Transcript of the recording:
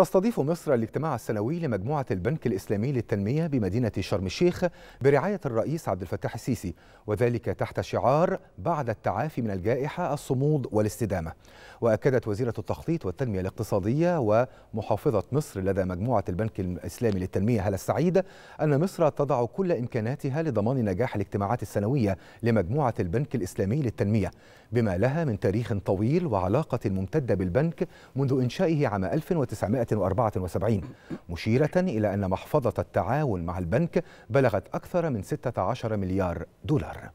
تستضيف مصر الاجتماع السنوي لمجموعة البنك الإسلامي للتنمية بمدينة شرم الشيخ برعاية الرئيس عبد الفتاح السيسي وذلك تحت شعار بعد التعافي من الجائحة الصمود والاستدامة وأكدت وزيرة التخطيط والتنمية الاقتصادية ومحافظة مصر لدى مجموعة البنك الإسلامي للتنمية هلا السعيد أن مصر تضع كل إمكاناتها لضمان نجاح الاجتماعات السنوية لمجموعة البنك الإسلامي للتنمية بما لها من تاريخ طويل وعلاقة ممتدة بالبنك منذ إنشائه عام 1900 174 مشيرة إلى أن محفظة التعاون مع البنك بلغت أكثر من 16 مليار دولار